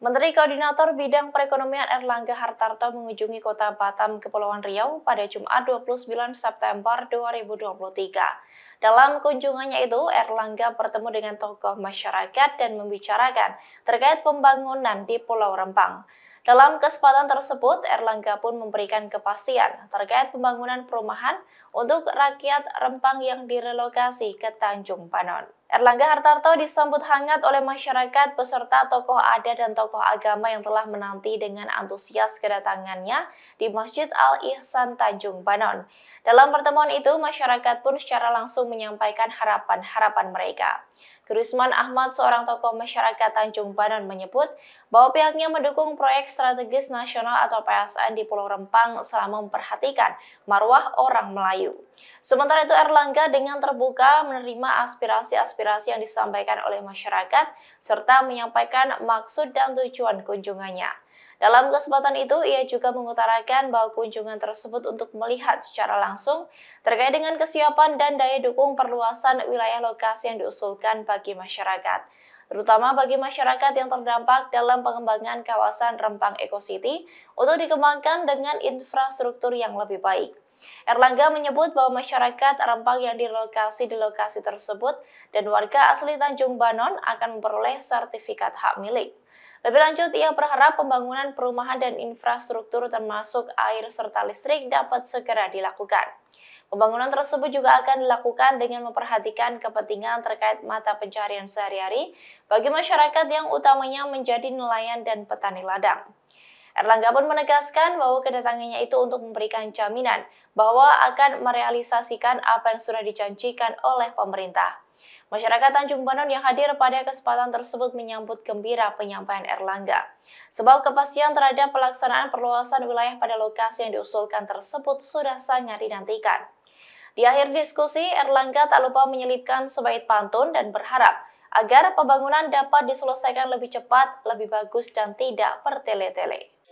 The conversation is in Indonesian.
Menteri Koordinator Bidang Perekonomian Erlangga Hartarto mengunjungi kota Batam, Kepulauan Riau pada Jumat 29 September 2023. Dalam kunjungannya itu, Erlangga bertemu dengan tokoh masyarakat dan membicarakan terkait pembangunan di Pulau Rempang. Dalam kesempatan tersebut, Erlangga pun memberikan kepastian terkait pembangunan perumahan untuk rakyat Rempang yang direlokasi ke Tanjung Panon. Erlangga Hartarto disambut hangat oleh masyarakat peserta tokoh adat dan tokoh agama yang telah menanti dengan antusias kedatangannya di Masjid Al-Ihsan Tanjung Banon. Dalam pertemuan itu, masyarakat pun secara langsung menyampaikan harapan-harapan mereka. Krisman Ahmad, seorang tokoh masyarakat Tanjung Banon menyebut bahwa pihaknya mendukung proyek strategis nasional atau PSN di Pulau Rempang selama memperhatikan marwah orang Melayu. Sementara itu Erlangga dengan terbuka menerima aspirasi-aspirasi aspirasi yang disampaikan oleh masyarakat, serta menyampaikan maksud dan tujuan kunjungannya. Dalam kesempatan itu, ia juga mengutarakan bahwa kunjungan tersebut untuk melihat secara langsung terkait dengan kesiapan dan daya dukung perluasan wilayah lokasi yang diusulkan bagi masyarakat terutama bagi masyarakat yang terdampak dalam pengembangan kawasan Rempang Eco City untuk dikembangkan dengan infrastruktur yang lebih baik. Erlangga menyebut bahwa masyarakat Rempang yang dilokasi di lokasi tersebut dan warga asli Tanjung Banon akan memperoleh sertifikat hak milik. Lebih lanjut, ia berharap pembangunan perumahan dan infrastruktur termasuk air serta listrik dapat segera dilakukan. Pembangunan tersebut juga akan dilakukan dengan memperhatikan kepentingan terkait mata pencarian sehari-hari bagi masyarakat yang utamanya menjadi nelayan dan petani ladang. Erlangga pun menegaskan bahwa kedatangannya itu untuk memberikan jaminan bahwa akan merealisasikan apa yang sudah dijanjikan oleh pemerintah. Masyarakat Tanjung Banon yang hadir pada kesempatan tersebut menyambut gembira penyampaian Erlangga. Sebab kepastian terhadap pelaksanaan perluasan wilayah pada lokasi yang diusulkan tersebut sudah sangat dinantikan. Di akhir diskusi, Erlangga tak lupa menyelipkan sebaik pantun dan berharap agar pembangunan dapat diselesaikan lebih cepat, lebih bagus, dan tidak bertele-tele.